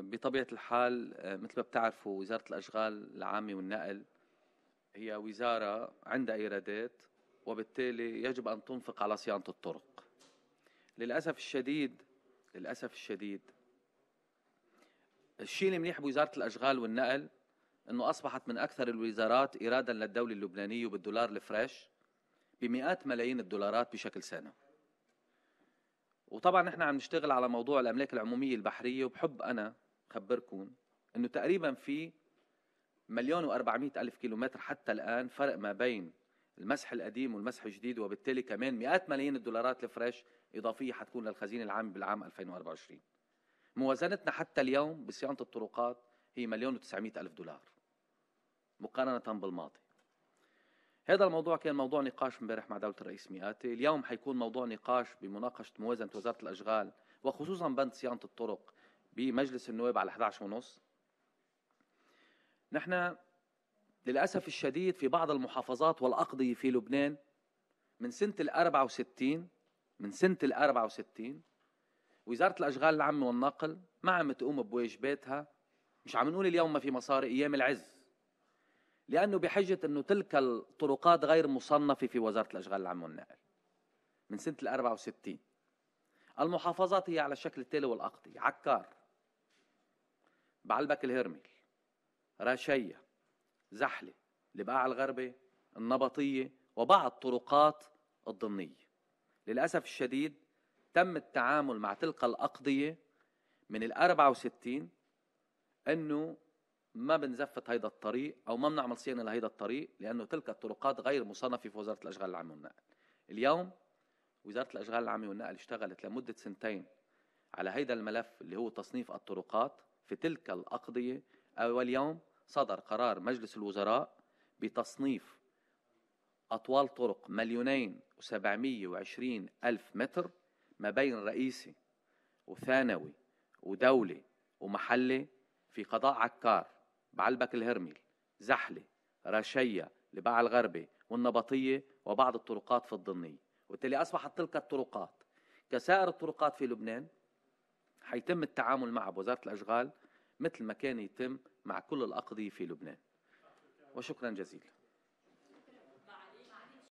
بطبيعة الحال آه، مثل ما بتعرفوا وزارة الأشغال العامة والنقل هي وزارة عندها إيرادات وبالتالي يجب أن تنفق على صيانة الطرق للأسف الشديد للأسف الشديد الشيء المنيح بوزارة الأشغال والنقل أنه أصبحت من أكثر الوزارات إيرادا للدولة اللبنانية بالدولار الفريش بمئات ملايين الدولارات بشكل سنة وطبعا نحن عم نشتغل على موضوع الأملاك العمومية البحرية وبحب أنا خبركم انه تقريبا في مليون و الف كيلومتر حتى الان فرق ما بين المسح القديم والمسح الجديد وبالتالي كمان مئات ملايين الدولارات الفريش اضافيه حتكون للخزينه العامه بالعام 2024 موازنتنا حتى اليوم بصيانه الطرقات هي مليون و الف دولار مقارنه بالماضي هذا الموضوع كان موضوع نقاش امبارح مع دولة الرئيس مئاتي، اليوم حيكون موضوع نقاش بمناقشة موازنة وزارة الأشغال وخصوصا بند صيانة الطرق بمجلس النواب على 11 ونص نحن للأسف الشديد في بعض المحافظات والأقضية في لبنان من سنة ال 64 من سنة ال 64 وزارة الأشغال العامة والنقل ما عم تقوم بواجباتها مش عم نقول اليوم ما في مصاري أيام العز لأنه بحجة أنه تلك الطرقات غير مصنفة في وزارة الأشغال العامة والنقل من سنة ال 64 المحافظات هي على الشكل التالي والأقضي عكار بعلبك الهرمل راشية زحلة لباع الغربي النبطية وبعض طرقات الضمنية للأسف الشديد تم التعامل مع تلك الأقضية من ال 64 أنه ما بنزفت هيدا الطريق أو ما بنعمل صيانة لهيدا الطريق لأنه تلك الطرقات غير مصنفة في وزارة الأشغال العامة والنقل اليوم وزارة الأشغال العامة والنقل اشتغلت لمدة سنتين على هيدا الملف اللي هو تصنيف الطرقات في تلك الأقضية آه، واليوم صدر قرار مجلس الوزراء بتصنيف أطوال طرق مليونين وسبعمية وعشرين ألف متر ما بين رئيسي وثانوي ودولي ومحلي في قضاء عكار بعلبك الهرمل زحلة رشية لباع الغربي والنبطية وبعض الطرقات في الضنية وبالتالي أصبحت تلك الطرقات كسائر الطرقات في لبنان حيتم التعامل معها بوزارة الأشغال مثل ما كان يتم مع كل الأقضية في لبنان وشكرا جزيلا